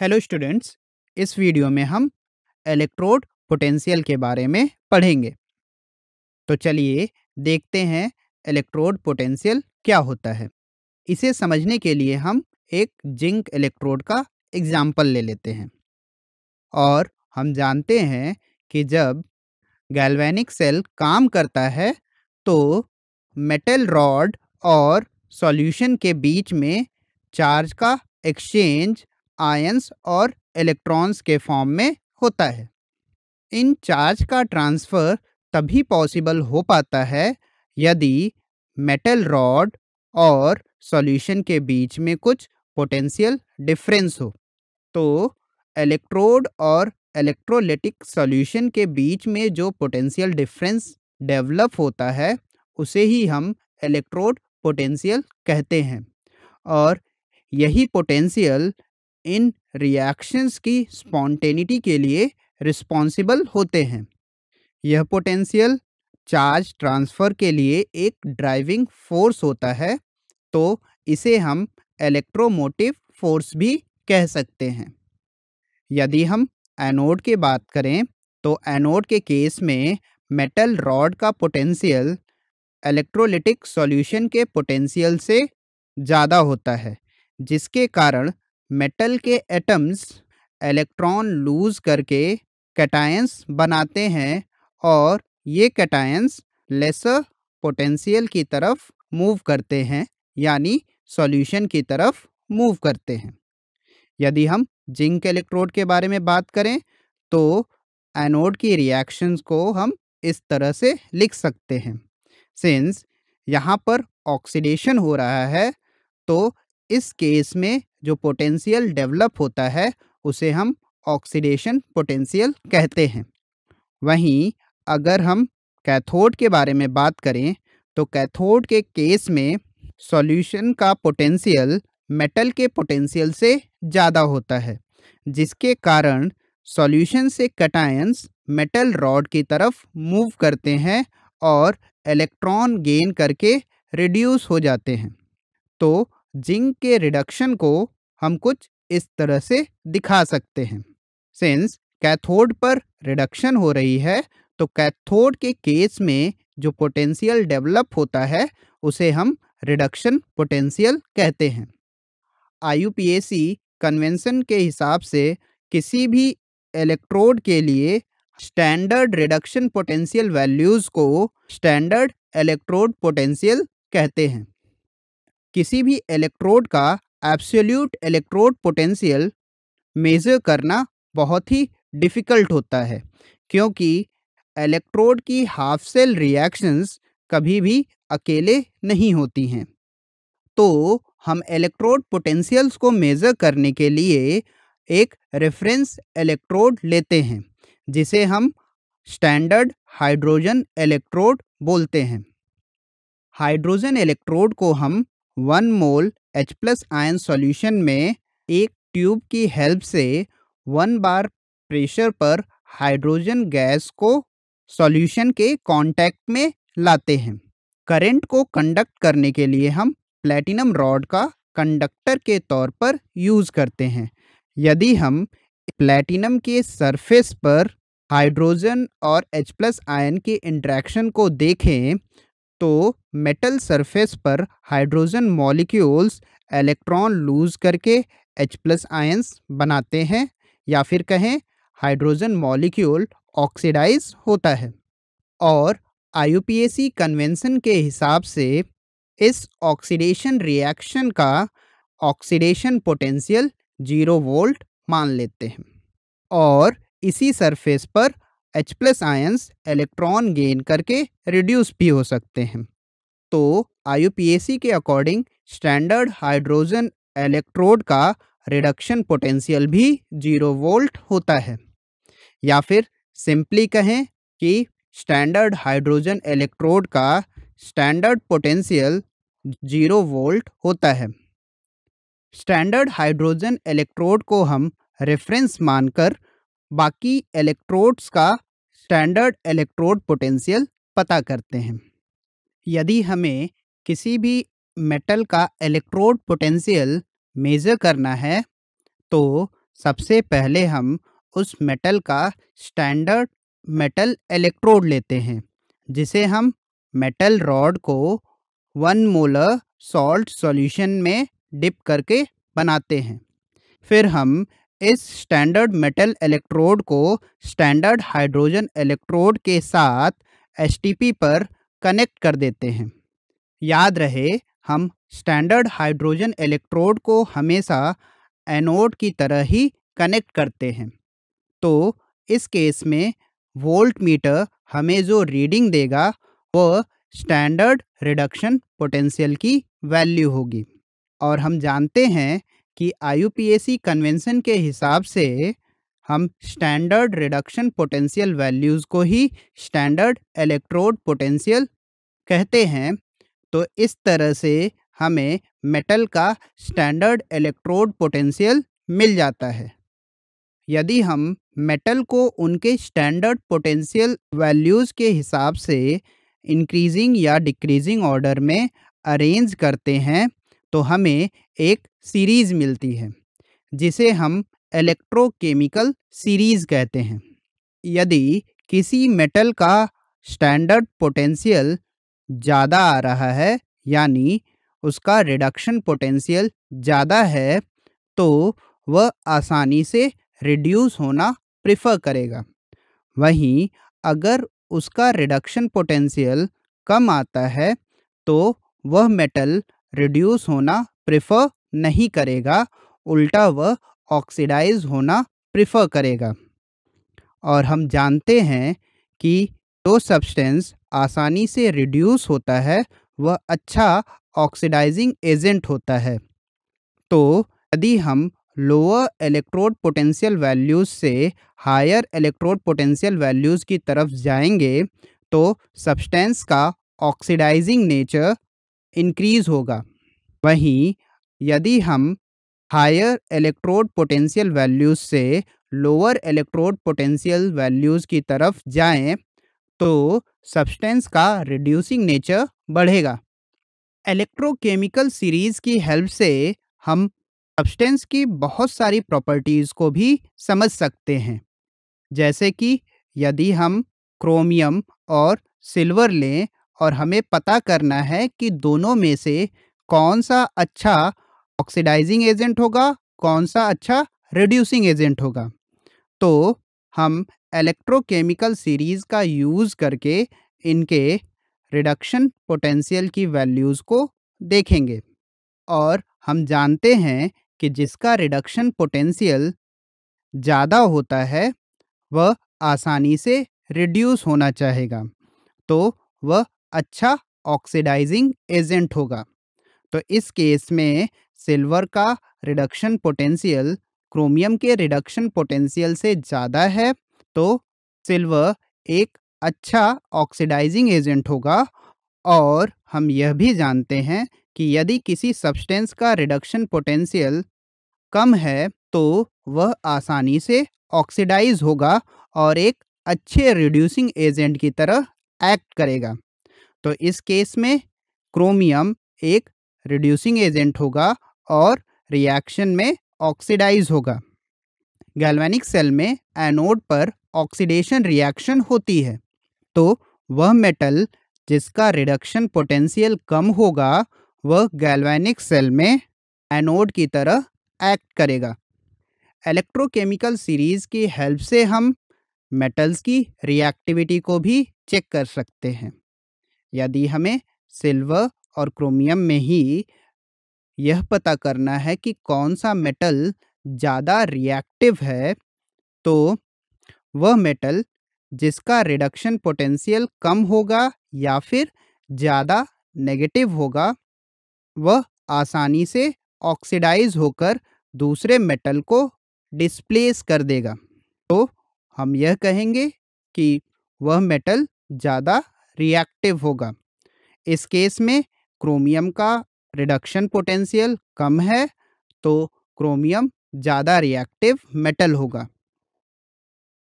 hello students इस video में हम इलेक्ट्रोड पोटेंशियल के बारे में पढ़ेंगे तो चलिए देखते हैं इलेक्ट्रोड पोटेंशियल क्या होता है इसे समझने के लिए हम एक जिंक इलेक्ट्रोड का एग्जाम्पल ले लेते हैं और हम जानते हैं कि जब गैल्वेनिक सेल काम करता है तो मेटल रॉड और सॉल्यूशन के बीच में चार्ज का एक्सचेंज आयंस और इलेक्ट्रॉन्स के फॉर्म में होता है इन चार्ज का ट्रांसफ़र तभी पॉसिबल हो पाता है यदि मेटल रॉड और सॉल्यूशन के बीच में कुछ पोटेंशियल डिफरेंस हो तो इलेक्ट्रोड और इलेक्ट्रोलिटिक सॉल्यूशन के बीच में जो पोटेंशियल डिफरेंस डेवलप होता है उसे ही हम इलेक्ट्रोड पोटेंशियल कहते हैं और यही पोटेंशियल इन रिएक्शंस की स्पॉन्टेनिटी के लिए रिस्पॉन्सिबल होते हैं यह पोटेंशियल चार्ज ट्रांसफ़र के लिए एक ड्राइविंग फोर्स होता है तो इसे हम इलेक्ट्रोमोटिव फोर्स भी कह सकते हैं यदि हम एनोड की बात करें तो एनोड के केस में मेटल रॉड का पोटेंशियल इलेक्ट्रोलिटिक सॉल्यूशन के पोटेंशियल से ज़्यादा होता है जिसके कारण मेटल के एटम्स इलेक्ट्रॉन लूज करके कैटायंस बनाते हैं और ये कैटायंस लेसर पोटेंशियल की तरफ मूव करते हैं यानी सॉल्यूशन की तरफ मूव करते हैं यदि हम जिंक इलेक्ट्रोड के बारे में बात करें तो एनोड की रिएक्शंस को हम इस तरह से लिख सकते हैं सिंस यहाँ पर ऑक्सीडेशन हो रहा है तो इस केस में जो पोटेंशियल डेवलप होता है उसे हम ऑक्सीडेशन पोटेंशियल कहते हैं वहीं अगर हम कैथोड के बारे में बात करें तो कैथोड के केस में सॉल्यूशन का पोटेंशियल मेटल के पोटेंशियल से ज़्यादा होता है जिसके कारण सॉल्यूशन से कटायंस मेटल रॉड की तरफ मूव करते हैं और इलेक्ट्रॉन गेन करके रिड्यूस हो जाते हैं तो जिंक के रिडक्शन को हम कुछ इस तरह से दिखा सकते हैं सिंस कैथोड पर रिडक्शन हो रही है तो कैथोड के केस में जो पोटेंशियल डेवलप होता है उसे हम रिडक्शन पोटेंशियल कहते हैं आई कन्वेंशन के हिसाब से किसी भी इलेक्ट्रोड के लिए स्टैंडर्ड रिडक्शन पोटेंशियल वैल्यूज़ को स्टैंडर्ड इलेक्ट्रोड पोटेंशियल कहते हैं किसी भी इलेक्ट्रोड का एब्सोल्यूट इलेक्ट्रोड पोटेंशियल मेजर करना बहुत ही डिफ़िकल्ट होता है क्योंकि इलेक्ट्रोड की हाफ सेल रिएक्शंस कभी भी अकेले नहीं होती हैं तो हम इलेक्ट्रोड पोटेंशियल्स को मेज़र करने के लिए एक रेफरेंस इलेक्ट्रोड लेते हैं जिसे हम स्टैंडर्ड हाइड्रोजन इलेक्ट्रोड बोलते हैं हाइड्रोजन इलेक्ट्रोड को हम one mole H plus ion solution में एक ट्यूब की हेल्प से वन बार प्रेशर पर हाइड्रोजन गैस को सॉल्यूशन के कांटेक्ट में लाते हैं करंट को कंडक्ट करने के लिए हम प्लेटिनम रॉड का कंडक्टर के तौर पर यूज़ करते हैं यदि हम प्लेटिनम के सरफेस पर हाइड्रोजन और H प्लस आयन के इंट्रैक्शन को देखें तो मेटल सरफेस पर हाइड्रोजन मॉलिक्यूल्स इलेक्ट्रॉन लूज करके एच प्लस आयंस बनाते हैं या फिर कहें हाइड्रोजन मॉलिक्यूल ऑक्सीडाइज होता है और आई कन्वेंशन के हिसाब से इस ऑक्सीडेशन रिएक्शन का ऑक्सीडेशन पोटेंशियल जीरो वोल्ट मान लेते हैं और इसी सरफेस पर H plus ions electron gain करके रिड्यूस भी हो सकते हैं तो आई के अकॉर्डिंग स्टैंडर्ड हाइड्रोजन इलेक्ट्रोड का रिडक्शन पोटेंशियल भी जीरो वोल्ट होता है या फिर सिंपली कहें कि स्टैंडर्ड हाइड्रोजन इलेक्ट्रोड का स्टैंडर्ड पोटेंशियल जीरो वोल्ट होता है स्टैंडर्ड हाइड्रोजन इलेक्ट्रोड को हम रेफरेंस मानकर बाकी इलेक्ट्रोड्स का स्टैंडर्ड इलेक्ट्रोड पोटेंशियल पता करते हैं यदि हमें किसी भी मेटल का इलेक्ट्रोड पोटेंशियल मेज़र करना है तो सबसे पहले हम उस मेटल का स्टैंडर्ड मेटल इलेक्ट्रोड लेते हैं जिसे हम मेटल रॉड को वन मोलर सॉल्ट सॉल्यूशन में डिप करके बनाते हैं फिर हम इस स्टैंडर्ड मेटल इलेक्ट्रोड को स्टैंडर्ड हाइड्रोजन इलेक्ट्रोड के साथ एस पर कनेक्ट कर देते हैं याद रहे हम स्टैंडर्ड हाइड्रोजन इलेक्ट्रोड को हमेशा एनोड की तरह ही कनेक्ट करते हैं तो इस केस में वोल्ट मीटर हमें जो रीडिंग देगा वह स्टैंडर्ड रिडक्शन पोटेंशियल की वैल्यू होगी और हम जानते हैं कि आई कन्वेंशन के हिसाब से हम स्टैंडर्ड रिडक्शन पोटेंशियल वैल्यूज़ को ही स्टैंडर्ड इलेक्ट्रोड पोटेंशियल कहते हैं तो इस तरह से हमें मेटल का स्टैंडर्ड इलेक्ट्रोड पोटेंशियल मिल जाता है यदि हम मेटल को उनके स्टैंडर्ड पोटेंशियल वैल्यूज़ के हिसाब से इंक्रीजिंग या डिक्रीजिंग ऑर्डर में अरेंज करते हैं तो हमें एक सीरीज मिलती है जिसे हम इलेक्ट्रोकेमिकल सीरीज कहते हैं यदि किसी मेटल का स्टैंडर्ड पोटेंशियल ज़्यादा आ रहा है यानी उसका रिडक्शन पोटेंशियल ज़्यादा है तो वह आसानी से रिड्यूस होना प्रिफर करेगा वहीं अगर उसका रिडक्शन पोटेंशियल कम आता है तो वह मेटल रिड्यूस होना प्रिफर नहीं करेगा उल्टा वह ऑक्सीडाइज होना प्रिफर करेगा और हम जानते हैं कि जो सब्सटेंस आसानी से रिड्यूस होता है वह अच्छा ऑक्सीडाइजिंग एजेंट होता है तो यदि हम लोअर इलेक्ट्रोड पोटेंशियल वैल्यूज़ से हायर इलेक्ट्रोड पोटेंशियल वैल्यूज़ की तरफ जाएंगे तो सब्सटेंस का ऑक्सीडाइजिंग नेचर इंक्रीज़ होगा वहीं यदि हम हायर इलेक्ट्रोड पोटेंशियल वैल्यूज से लोअर इलेक्ट्रोड पोटेंशियल वैल्यूज की तरफ जाएं तो सब्सटेंस का रिड्यूसिंग नेचर बढ़ेगा इलेक्ट्रोकेमिकल सीरीज की हेल्प से हम सब्सटेंस की बहुत सारी प्रॉपर्टीज़ को भी समझ सकते हैं जैसे कि यदि हम क्रोमियम और सिल्वर लें और हमें पता करना है कि दोनों में से कौन सा अच्छा ऑक्सीडाइजिंग एजेंट होगा कौन सा अच्छा रिड्यूसिंग एजेंट होगा तो हम इलेक्ट्रोकेमिकल सीरीज़ का यूज़ करके इनके रिडक्शन पोटेंशियल की वैल्यूज़ को देखेंगे और हम जानते हैं कि जिसका रिडक्शन पोटेंशियल ज़्यादा होता है वह आसानी से रिड्यूस होना चाहेगा तो वह अच्छा ऑक्सीडाइजिंग एजेंट होगा तो इस केस में सिल्वर का रिडक्शन पोटेंशियल क्रोमियम के रिडक्शन पोटेंशियल से ज़्यादा है तो सिल्वर एक अच्छा ऑक्सीडाइजिंग एजेंट होगा और हम यह भी जानते हैं कि यदि किसी सब्सटेंस का रिडक्शन पोटेंशियल कम है तो वह आसानी से ऑक्सीडाइज होगा और एक अच्छे रिड्यूसिंग एजेंट की तरह एक्ट करेगा तो इस केस में क्रोमियम एक रिड्यूसिंग एजेंट होगा और रिएक्शन में ऑक्सीडाइज होगा गैल्वेनिक सेल में एनोड पर ऑक्सीडेशन रिएक्शन होती है तो वह मेटल जिसका रिडक्शन पोटेंशियल कम होगा वह गैल्वेनिक सेल में एनोड की तरह एक्ट करेगा इलेक्ट्रोकेमिकल सीरीज़ की हेल्प से हम मेटल्स की रिएक्टिविटी को भी चेक कर सकते हैं यदि हमें सिल्वर और क्रोमियम में ही यह पता करना है कि कौन सा मेटल ज़्यादा रिएक्टिव है तो वह मेटल जिसका रिडक्शन पोटेंशियल कम होगा या फिर ज़्यादा नेगेटिव होगा वह आसानी से ऑक्सीडाइज होकर दूसरे मेटल को डिस्प्लेस कर देगा तो हम यह कहेंगे कि वह मेटल ज़्यादा रिएक्टिव होगा इस केस में क्रोमियम का रिडक्शन पोटेंशियल कम है तो क्रोमियम ज़्यादा रिएक्टिव मेटल होगा